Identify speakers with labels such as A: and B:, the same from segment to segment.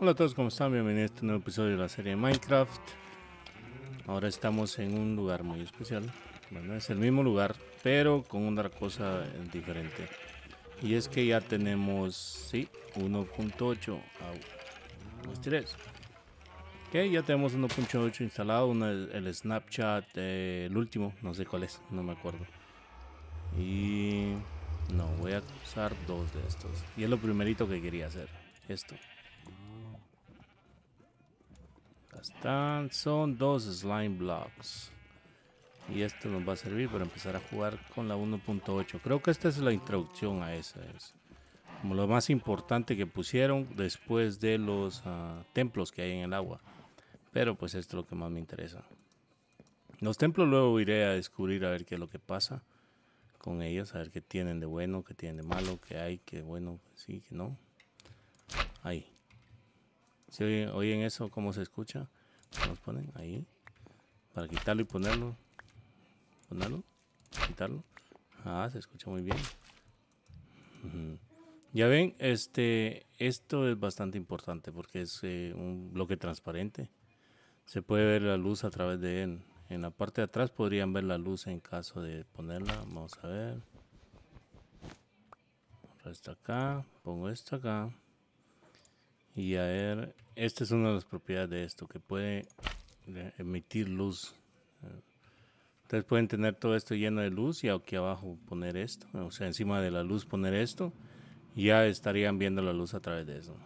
A: Hola a todos, ¿cómo están? Bienvenidos a este nuevo episodio de la serie Minecraft. Ahora estamos en un lugar muy especial. Bueno, es el mismo lugar, pero con una cosa diferente. Y es que ya tenemos, sí, 1.8 a ah, pues Ok, ya tenemos 1.8 instalado, el Snapchat, eh, el último, no sé cuál es, no me acuerdo. Y no, voy a usar dos de estos. Y es lo primerito que quería hacer, esto. están. Son dos slime blocks. Y esto nos va a servir para empezar a jugar con la 1.8. Creo que esta es la introducción a esa. como lo más importante que pusieron después de los ah, templos que hay en el agua. Pero pues esto es lo que más me interesa. Los templos luego iré a descubrir a ver qué es lo que pasa con ellos. A ver qué tienen de bueno, qué tienen de malo, qué hay, que bueno, sí, que no. Ahí. ¿Se oyen, eso, cómo se escucha, nos ponen ahí para quitarlo y ponerlo. Ponerlo, quitarlo. Ah, se escucha muy bien. Ya ven, este, esto es bastante importante porque es eh, un bloque transparente. Se puede ver la luz a través de él. En la parte de atrás podrían ver la luz en caso de ponerla. Vamos a ver. Esto acá, pongo esto acá. Y a ver, esta es una de las propiedades de esto, que puede eh, emitir luz. Ustedes pueden tener todo esto lleno de luz y aquí abajo poner esto, o sea, encima de la luz poner esto, y ya estarían viendo la luz a través de eso.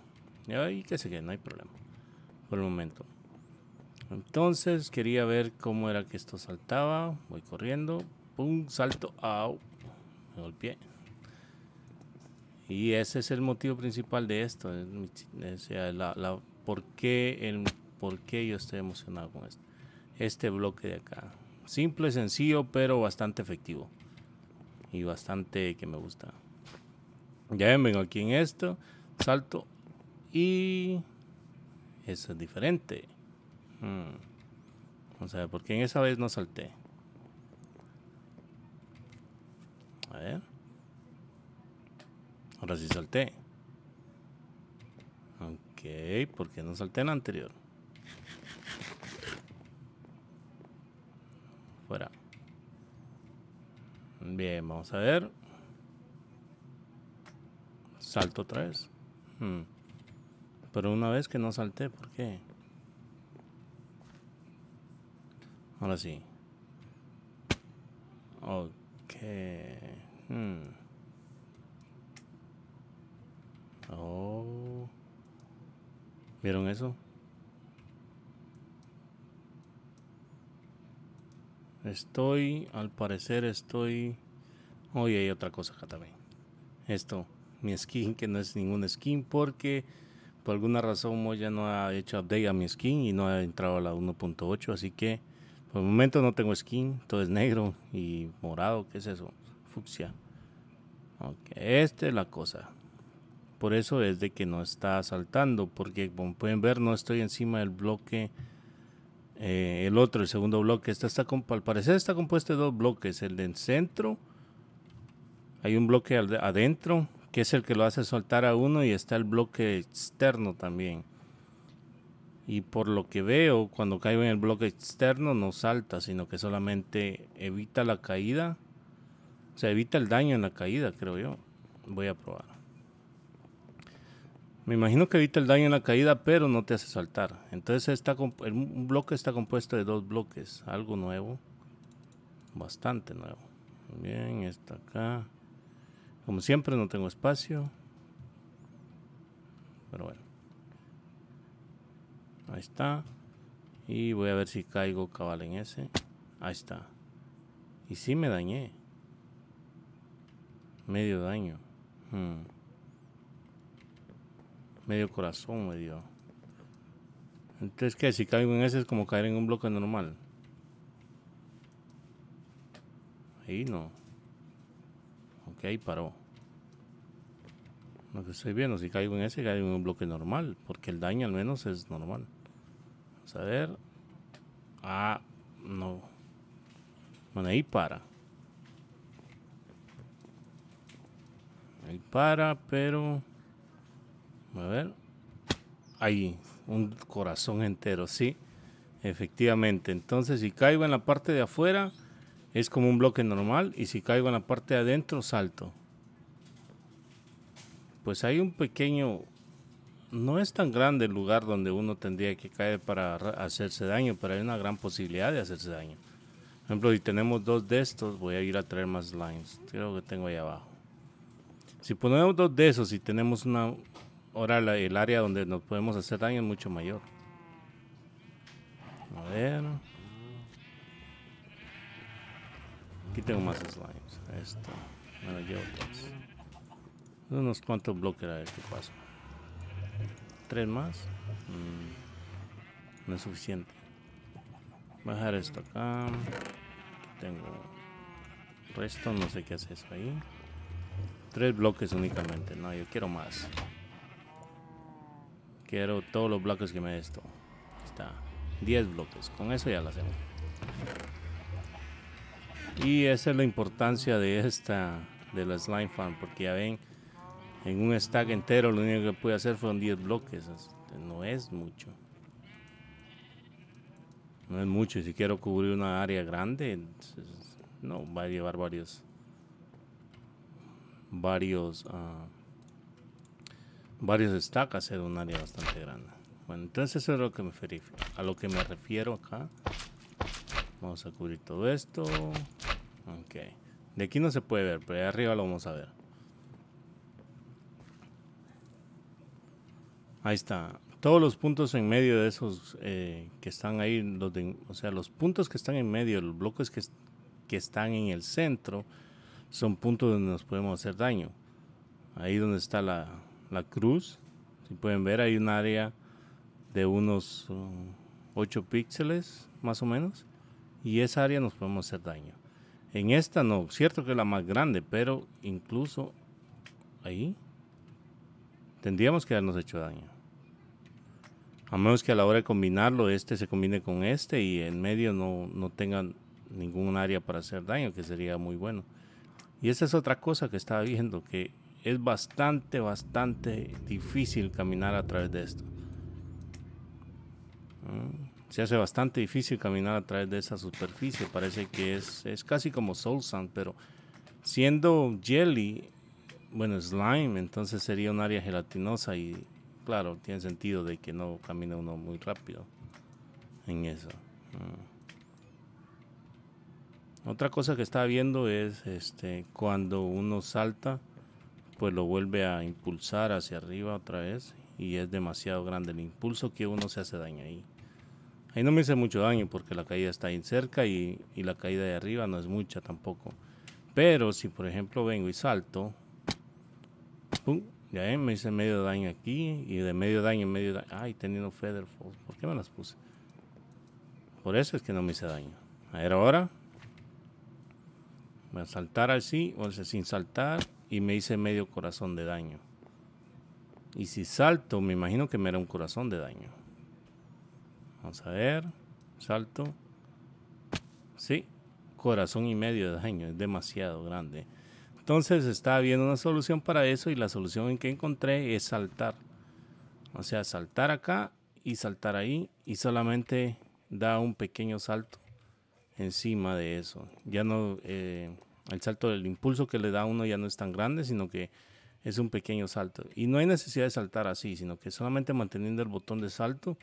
A: Y ahí que sé no hay problema, por el momento. Entonces quería ver cómo era que esto saltaba. Voy corriendo. Pum, salto. Au. Me golpeé. Y ese es el motivo principal de esto. Eh, o ¿por, qué el, ¿Por qué yo estoy emocionado con esto? Este bloque de acá. Simple, sencillo, pero bastante efectivo. Y bastante que me gusta. Ya ven, vengo aquí en esto. Salto. Y... Eso es diferente. No hmm. O sea, qué en esa vez no salté. A ver. Ahora sí salté. Ok, ¿por qué no salté en la anterior? Fuera. Bien, vamos a ver. Salto otra vez. Hmm. Pero una vez que no salté, ¿por qué? Ahora sí. Ok. Hmm. ¿Vieron eso? Estoy, al parecer estoy... Oye, hay otra cosa acá también. Esto, mi skin, que no es ningún skin porque por alguna razón Moya no ha hecho update a mi skin y no ha entrado a la 1.8, así que por el momento no tengo skin, todo es negro y morado, ¿qué es eso? Fucsia. Ok, esta es la cosa. Por eso es de que no está saltando, porque como pueden ver no estoy encima del bloque, eh, el otro, el segundo bloque. está, al parecer está compuesto de dos bloques, el del centro, hay un bloque adentro, que es el que lo hace saltar a uno, y está el bloque externo también. Y por lo que veo, cuando caigo en el bloque externo no salta, sino que solamente evita la caída. O sea, evita el daño en la caída, creo yo. Voy a probar. Me imagino que evita el daño en la caída, pero no te hace saltar. Entonces está un bloque está compuesto de dos bloques. Algo nuevo. Bastante nuevo. Bien, está acá. Como siempre no tengo espacio. Pero bueno. Ahí está. Y voy a ver si caigo cabal en ese. Ahí está. Y sí me dañé. Medio daño. Hmm medio corazón medio... Entonces, que Si caigo en ese es como caer en un bloque normal. Ahí no. Ok, paró. Lo que estoy viendo, si caigo en ese, caigo en un bloque normal. Porque el daño al menos es normal. Vamos a ver. Ah, no. Bueno, ahí para. Ahí para, pero... A ver. hay un corazón entero, sí. Efectivamente. Entonces, si caigo en la parte de afuera, es como un bloque normal. Y si caigo en la parte de adentro, salto. Pues hay un pequeño... No es tan grande el lugar donde uno tendría que caer para hacerse daño, pero hay una gran posibilidad de hacerse daño. Por ejemplo, si tenemos dos de estos, voy a ir a traer más lines. Creo que tengo ahí abajo. Si ponemos dos de esos y tenemos una, Ahora el área donde nos podemos hacer daño es mucho mayor. A ver. Aquí tengo más slimes. Esto. Bueno, yo Unos cuantos bloques a este paso ¿Tres más? Mm, no es suficiente. Voy a dejar esto acá. tengo resto, no sé qué hace eso ahí. Tres bloques únicamente. No, yo quiero más. Quiero todos los bloques que me de esto. Está. 10 bloques. Con eso ya lo hacemos. Y esa es la importancia de esta, de la Slime Farm, porque ya ven, en un stack entero lo único que pude hacer fueron 10 bloques. Este, no es mucho. No es mucho. y Si quiero cubrir una área grande, no, va a llevar varios, varios... Ah, Varios estacas en un área bastante grande. Bueno, entonces eso es lo que me a lo que me refiero acá. Vamos a cubrir todo esto. Ok. De aquí no se puede ver, pero de arriba lo vamos a ver. Ahí está. Todos los puntos en medio de esos eh, que están ahí, o sea, los puntos que están en medio, los bloques que, que están en el centro, son puntos donde nos podemos hacer daño. Ahí donde está la, la cruz. Si pueden ver, hay un área de unos 8 uh, píxeles más o menos. Y esa área nos podemos hacer daño. En esta no, cierto que es la más grande, pero incluso ahí tendríamos que habernos hecho daño. A menos que a la hora de combinarlo, este se combine con este y en medio no, no tengan ningún área para hacer daño, que sería muy bueno. Y esa es otra cosa que estaba viendo, que es bastante, bastante difícil caminar a través de esto. Mm, se hace bastante difícil caminar a través de esa superficie. Parece que es, es casi como Soul pero siendo jelly, bueno, slime, entonces sería un área gelatinosa y claro, tiene sentido de que no camine uno muy rápido en eso. Mm. Otra cosa que estaba viendo es este cuando uno salta pues lo vuelve a impulsar hacia arriba otra vez y es demasiado grande el impulso que uno se hace daño ahí. Ahí no me hice mucho daño porque la caída está ahí cerca y, la caída de arriba no es mucha tampoco. Pero si por ejemplo vengo y salto, ¡pum! ya eh, me hice medio daño aquí y de medio daño en medio daño. Ay, teniendo feather falls, ¿por qué me las puse? Por eso es que no me hice daño. A ver ahora. Voy a saltar así, o sea, sin saltar y me hice medio corazón de daño. Y si salto, me imagino que me era un corazón de daño. Vamos a ver, salto. Sí, corazón y medio de daño, es demasiado grande. Entonces estaba viendo una solución para eso y la solución que encontré es saltar. O sea, saltar acá y saltar ahí y solamente da un pequeño salto encima de eso. Ya no... Eh, el salto del impulso que le da uno ya no es tan grande, sino que es un pequeño salto. Y no hay necesidad de saltar así, sino que solamente manteniendo el botón de salto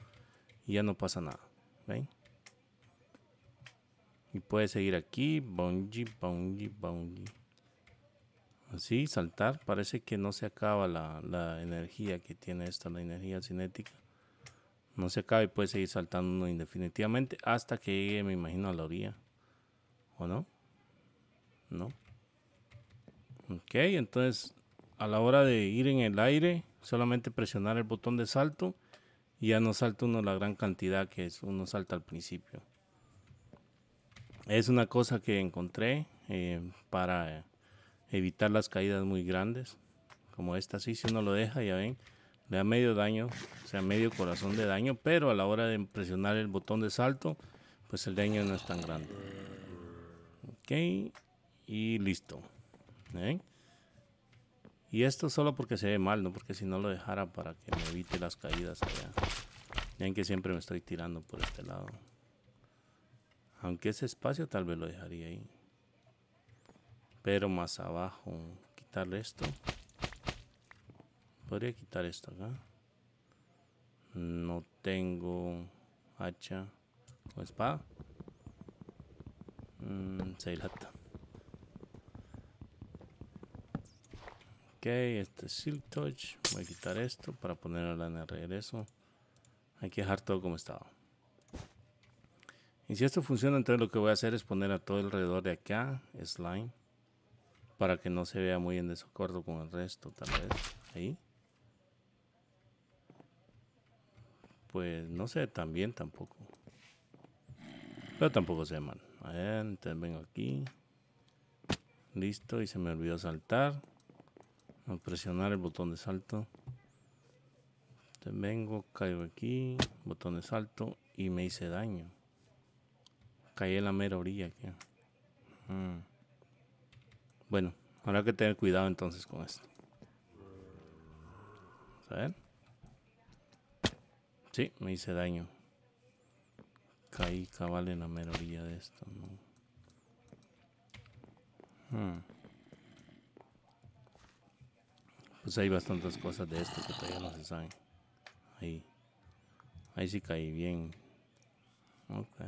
A: ya no pasa nada. ¿Ven? Y puede seguir aquí, bungee, bungee, bungee. Así, saltar. Parece que no se acaba la, energía que tiene esta, la energía cinética. No se acaba y puede seguir saltando indefinitivamente hasta que llegue, me imagino, a la orilla. ¿O no? ¿no? Ok, entonces a la hora de ir en el aire, solamente presionar el botón de salto y ya no salta uno la gran cantidad que es, uno salta al principio. Es una cosa que encontré eh, para evitar las caídas muy grandes, como esta, sí, si uno lo deja, ya ven, le da medio daño, o sea, medio corazón de daño, pero a la hora de presionar el botón de salto, pues el daño no es tan grande. Ok, y listo. ¿eh? Y esto solo porque se ve mal, no porque si no lo dejara para que me evite las caídas allá. Vean que siempre me estoy tirando por este lado. Aunque ese espacio tal vez lo dejaría ahí. Pero más abajo, quitarle esto. Podría quitar esto acá. No tengo hacha o espada. Mm, se dilata. este Silk Touch. Voy a quitar esto para ponerlo en el regreso. Hay que dejar todo como estaba. Y si esto funciona, entonces lo que voy a hacer es poner a todo alrededor de acá slime para que no se vea muy en desacuerdo con el resto, tal vez. Ahí. Pues no sé tan bien tampoco. Pero tampoco se mal. A entonces vengo aquí. Listo, y se me olvidó saltar presionar el botón de salto. vengo, caigo aquí, botón de salto y me hice daño. Caí en la mera orilla mm. Bueno, habrá que tener cuidado entonces con esto. Sí, me hice daño. Caí cabal en la mera orilla de esto. Mm. Pues hay bastantes cosas de esto que todavía no se saben. Ahí. Ahí sí caí bien. Ok.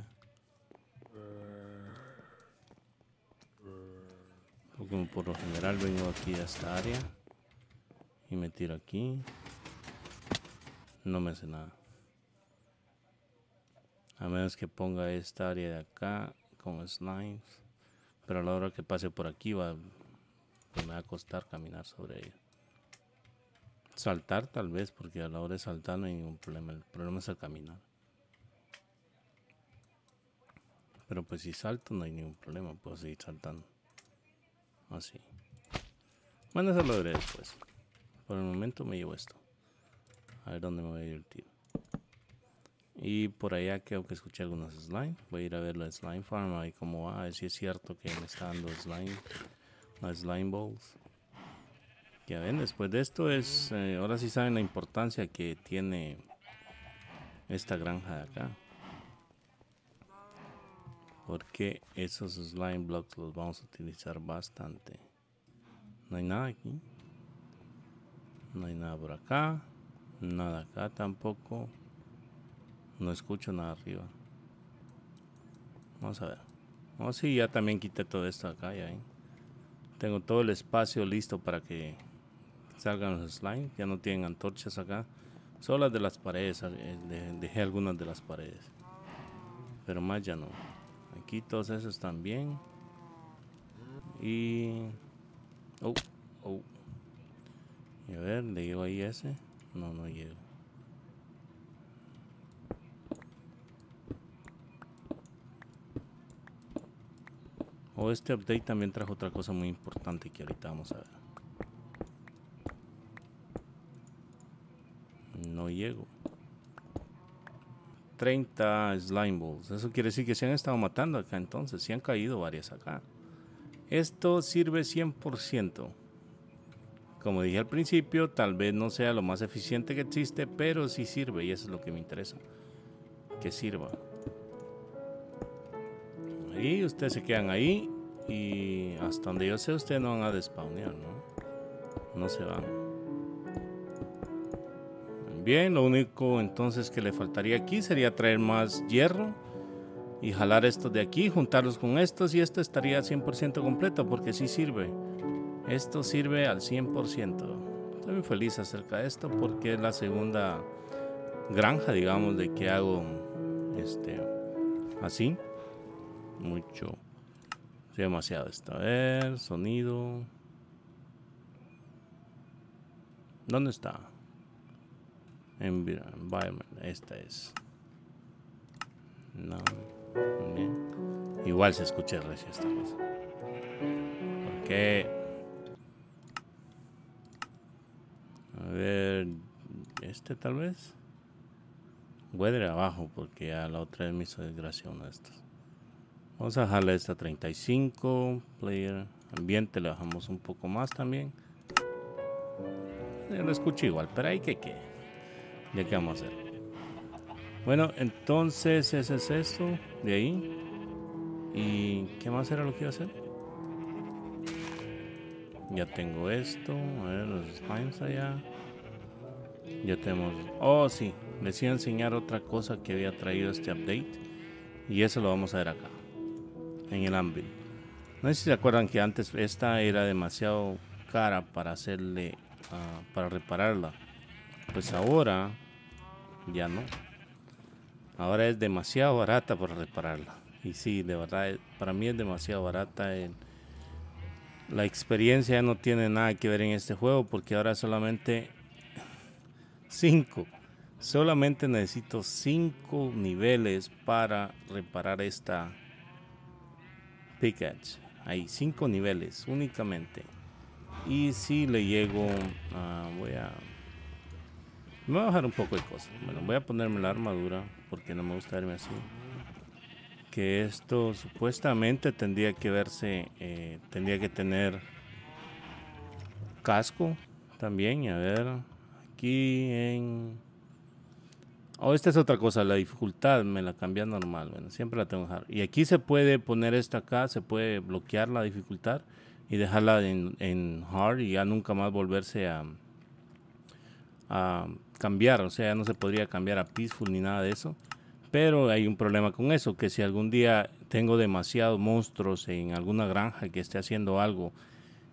A: Como por lo general vengo aquí a esta área. Y me tiro aquí. No me hace nada. A menos que ponga esta área de acá con slimes. Pero a la hora que pase por aquí va, pues me va a costar caminar sobre ella. Saltar tal vez, porque a la hora de saltar no hay ningún problema. El problema es el caminar. Pero pues si salto no hay ningún problema, puedo seguir saltando. Así. Bueno, eso lo veré después. Por el momento me llevo esto. A ver dónde me voy a ir el tiro Y por allá creo que escuché algunos slime. Voy a ir a ver la slime farm, a ver va, a ver si es cierto que me está dando slime. Las slime balls. Ya ven, después de esto es, eh, ahora sí saben la importancia que tiene esta granja de acá. Porque esos slime blocks los vamos a utilizar bastante. No hay nada aquí. No hay nada por acá. Nada acá tampoco. No escucho nada arriba. Vamos a ver. Oh, si ya también quité todo esto acá. Ya, ven Tengo todo el espacio listo para que salgan los slimes. Ya no tienen antorchas acá. Solo las de las paredes. Eh, dejé algunas de las paredes. Pero más ya no. Aquí todos esos también. Y... Oh, oh. a ver, ¿le llego ahí ese? No, no llego. Oh, este update también trajo otra cosa muy importante que ahorita vamos a ver. llego. 30 slime balls. Eso quiere decir que se han estado matando acá entonces. si han caído varias acá. Esto sirve 100%. Como dije al principio, tal vez no sea lo más eficiente que existe, pero sí sirve y eso es lo que me interesa. Que sirva. Y ustedes se quedan ahí y hasta donde yo sé ustedes no van a despawnear, ¿no? No se van bien. Lo único entonces que le faltaría aquí sería traer más hierro y jalar estos de aquí, juntarlos con estos y esto estaría 100% completo porque sí sirve. Esto sirve al 100%. Estoy muy feliz acerca de esto porque es la segunda granja, digamos, de que hago este así. Mucho. demasiado está A ver, sonido. ¿Dónde está? Environment, esta es. No. Igual se escucha recién esta vez. Porque. A ver. Este tal vez. de abajo, porque a la otra vez me hizo desgracia uno de estas. Vamos a dejarle esta 35. Player ambiente le bajamos un poco más también. lo escucho igual, pero hay que que qué vamos a hacer. Bueno, entonces ese es esto de ahí. ¿Y qué más era lo que iba a hacer? Ya tengo esto. A ver, los spines allá. Ya tenemos... Oh, sí. Les iba a enseñar otra cosa que había traído este update. Y eso lo vamos a ver acá. En el ámbito. No sé si se acuerdan que antes esta era demasiado cara para hacerle... Ah, para repararla. Pues ahora ya no. Ahora es demasiado barata para repararla. Y sí, de verdad, para mí es demasiado barata. la experiencia ya no tiene nada que ver en este juego porque ahora solamente 5. Solamente necesito 5 niveles para reparar esta pickaxe. Hay 5 niveles únicamente. Y si le llego, ah, voy a me voy a bajar un poco de cosas. Bueno, voy a ponerme la armadura porque no me gusta verme así. Que esto supuestamente tendría que verse, eh, tendría que tener casco también. A ver, aquí en... Oh, esta es otra cosa, la dificultad me la cambia normal, bueno, siempre la tengo en Hard. Y aquí se puede poner esta acá, se puede bloquear la dificultad y dejarla en, en hard y ya nunca más volverse a, a cambiar, o sea, no se podría cambiar a Peaceful ni nada de eso. Pero hay un problema con eso, que si algún día tengo demasiados monstruos en alguna granja que esté haciendo algo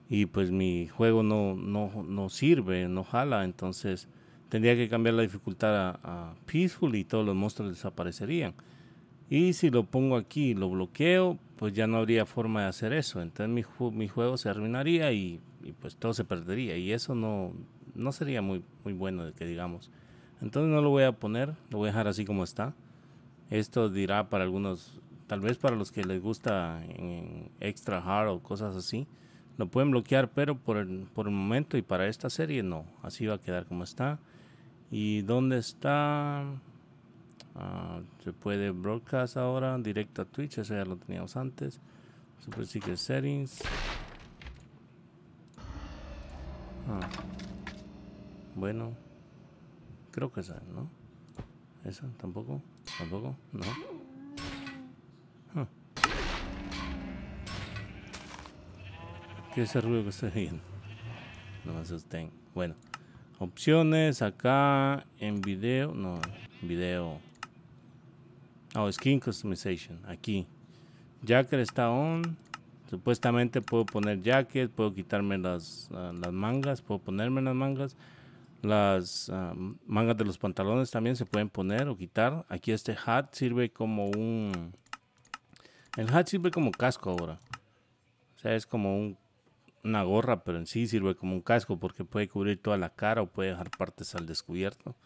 A: y pues mi juego no, no, no sirve, no jala, entonces tendría que cambiar la dificultad a, Peaceful y todos los monstruos desaparecerían. Y si lo pongo aquí y lo bloqueo, pues ya no habría forma de hacer eso. Entonces mi, juego se arruinaría y, y pues todo se perdería. Y eso no, no sería muy, muy bueno de que digamos. Entonces no lo voy a poner, lo voy a dejar así como está. Esto dirá para algunos, tal vez para los que les gusta extra hard o cosas así, lo pueden bloquear, pero por el, por momento y para esta serie no. Así va a quedar como está. ¿Y dónde está? Ah, se puede broadcast ahora, directo a Twitch, eso ya lo teníamos antes. Super Secret Settings. Ah bueno, creo que esa, ¿no? ¿Esa? ¿Tampoco? ¿Tampoco? ¿No? ¿Qué es ese ruido que estoy No me asusten. Bueno, opciones acá en video. No, video. Oh, skin customization. Aquí. Jacket está on. Supuestamente puedo poner jacket, puedo quitarme las, las mangas, puedo ponerme las mangas. Las mangas de los pantalones también se pueden poner o quitar. Aquí este hat sirve como un... El hat sirve como casco ahora. O sea, es como una gorra, pero en sí sirve como un casco porque puede cubrir toda la cara o puede dejar partes al descubierto.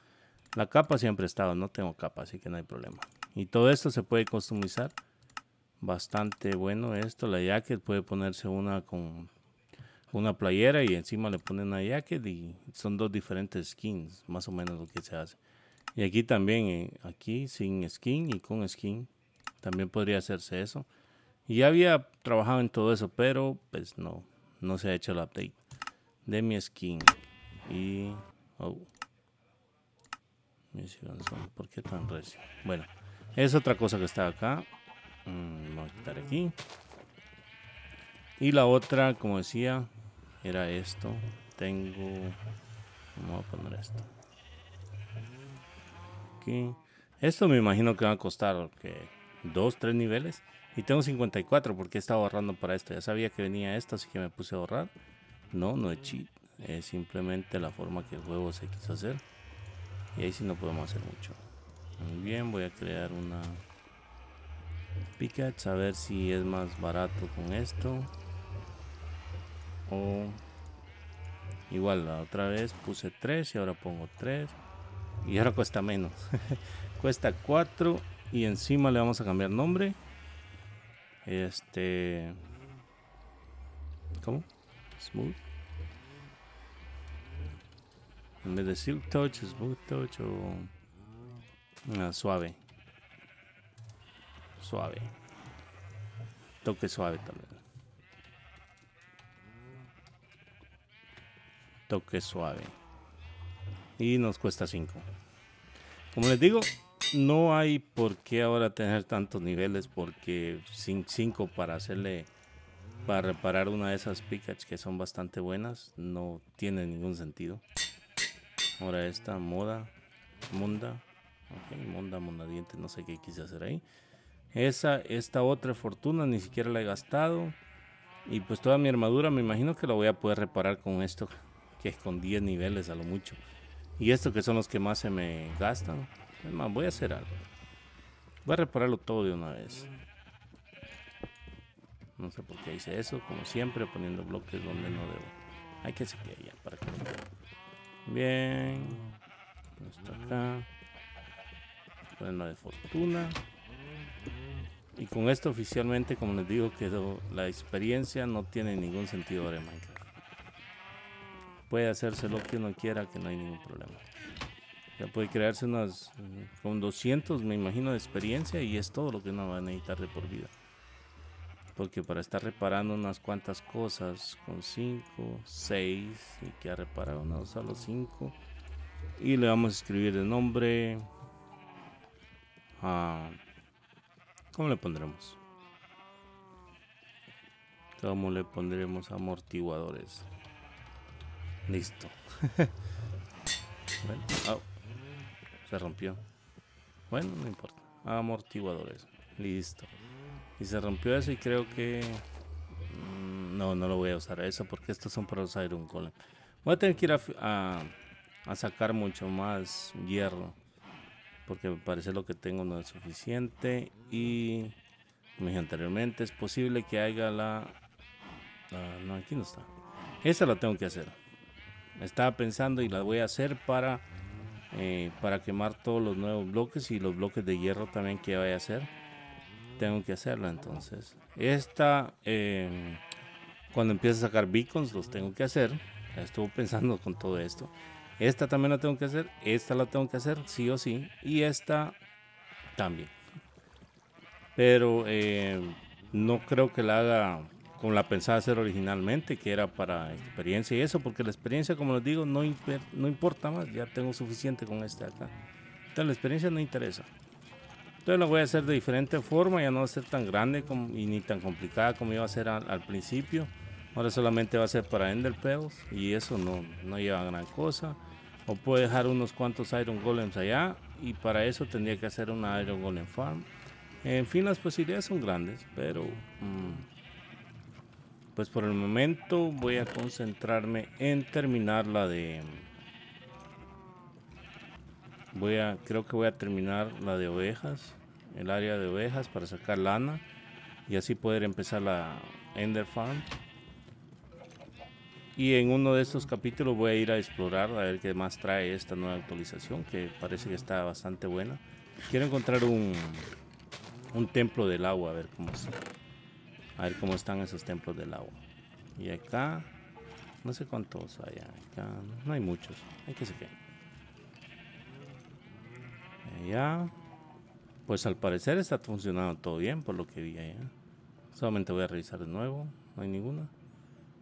A: La capa siempre ha estado, no tengo capa, así que no hay problema. Y todo esto se puede customizar. Bastante bueno esto. La jacket puede ponerse una con una playera y encima le ponen una jacket y son dos diferentes skins, más o menos lo que se hace. Y aquí también, eh, aquí sin skin y con skin, también podría hacerse eso. Y ya había trabajado en todo eso, pero pues no, no se ha hecho el update de mi skin. Y... Oh. ¿Por qué tan recio? Bueno, es otra cosa que está acá. Mm, vamos a quitar aquí. Y la otra, como decía, era esto. Tengo. Vamos a poner esto. Esto me imagino que va a costar que dos, tres niveles. Y tengo 54 porque he estado ahorrando para esto. Ya sabía que venía esto, así que me puse a ahorrar. No, no es cheat. Es simplemente la forma que el juego se quiso hacer. Y ahí sí no podemos hacer mucho. Muy bien, voy a crear una Pikachu. A ver si es más barato con esto igual la otra vez puse 3 y ahora pongo 3 y ahora cuesta menos cuesta 4 y encima le vamos a cambiar nombre este ¿cómo? smooth en vez de silk touch smooth touch o ah, suave suave toque suave también toque suave. Y nos cuesta 5. Como les digo, no hay por qué ahora tener tantos niveles porque sin 5 para hacerle para reparar una de esas Pikachu que son bastante buenas no tiene ningún sentido. Ahora esta moda, munda, Ok. munda, munda diente, no sé qué quise hacer ahí. Esa, esta otra fortuna ni siquiera la he gastado. Y pues toda mi armadura me imagino que la voy a poder reparar con esto que es con 10 niveles a lo mucho. Y estos que son los que más se me gastan. más, voy a hacer algo. Voy a repararlo todo de una vez. No sé por qué hice eso, como siempre, poniendo bloques donde no debo. Hay que seguir allá para que Bien. Esto acá. Bueno, de fortuna. Y con esto oficialmente, como les digo, quedó la experiencia no tiene ningún sentido ahora en Minecraft puede hacerse lo que uno quiera, que no hay ningún problema. Ya puede crearse unas, mm, con 200 me imagino de experiencia y es todo lo que uno va a necesitar de por vida. Porque para estar reparando unas cuantas cosas con 5, 6, y que ha reparado a los 5. Y le vamos a escribir el nombre. Ah, ¿Cómo le pondremos? ¿Cómo le pondremos amortiguadores? Listo. Ah, se rompió. Bueno, no importa. Amortiguadores. Listo. Y se rompió eso y creo que... Mm, no, no lo voy a usar eso porque estos son para usar iron column Voy a tener que ir a, a, sacar mucho más hierro. Porque me parece lo que tengo no es suficiente. Y como dije anteriormente, es posible que haga la... no, aquí no está. Esa la tengo que hacer estaba pensando y la voy a hacer para, eh, para quemar todos los nuevos bloques y los bloques de hierro también que vaya a hacer. Tengo que hacerlo entonces. Esta, em, cuando empiece a sacar beacons, los tengo que hacer. estuvo pensando con todo esto. Esta también la tengo que hacer. Esta la tengo que hacer, sí o sí. Y esta también. Pero em, no creo que la haga con la pensaba hacer originalmente, que era para experiencia y eso, porque la experiencia, como les digo, no, no importa más, ya tengo suficiente con este acá. Entonces la experiencia no interesa. Entonces la voy a hacer de diferente forma, ya no va a ser tan grande como, y ni tan complicada como iba a ser al, principio. Ahora solamente va a ser para Ender Pearls y eso no, no lleva gran cosa. O puedo dejar unos cuantos Iron Golems allá y para eso tendría que hacer una Iron Golem Farm. En fin, las posibilidades son grandes, pero... Mm, pues por el momento voy a concentrarme en terminar la de... Voy a, creo que voy a terminar la de ovejas, el área de ovejas para sacar lana y así poder empezar la Ender Farm. Y en uno de estos capítulos voy a ir a explorar a ver qué más trae esta nueva actualización que parece que está bastante buena. Quiero encontrar un, un templo del agua, a ver cómo está. A ver cómo están esos templos del agua. Y acá, no sé cuántos hay. Acá no hay muchos. Hay que seguir. Allá. Pues al parecer está funcionando todo bien por lo que vi allá. Solamente voy a revisar de nuevo. No hay ninguna.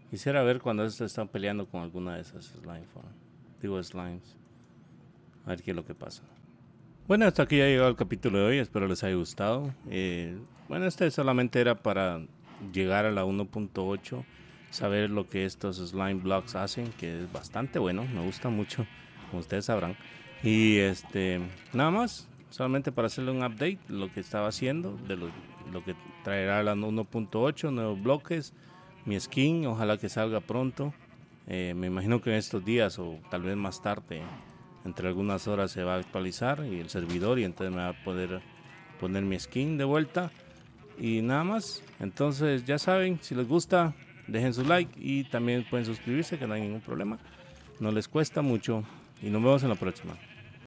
A: Quisiera ver cuando se están peleando con alguna de esas slime Digo slimes. A ver qué es lo que pasa. Bueno, hasta aquí ha llegado el capítulo de hoy. Espero les haya gustado. Eh, bueno, este solamente era para llegar a la 1.8, saber lo que estos slime blocks hacen, que es bastante bueno, me gusta mucho, como ustedes sabrán. Y este, nada más, solamente para hacerle un update, lo que estaba haciendo, de lo, que traerá la 1.8, nuevos bloques, mi skin, ojalá que salga pronto. Eh, me imagino que en estos días o tal vez más tarde, entre algunas horas se va a actualizar y el servidor y entonces me va a poder poner mi skin de vuelta. Y nada más. Entonces, ya saben, si les gusta, dejen su like y también pueden suscribirse, que no hay ningún problema. No les cuesta mucho. Y nos vemos en la próxima.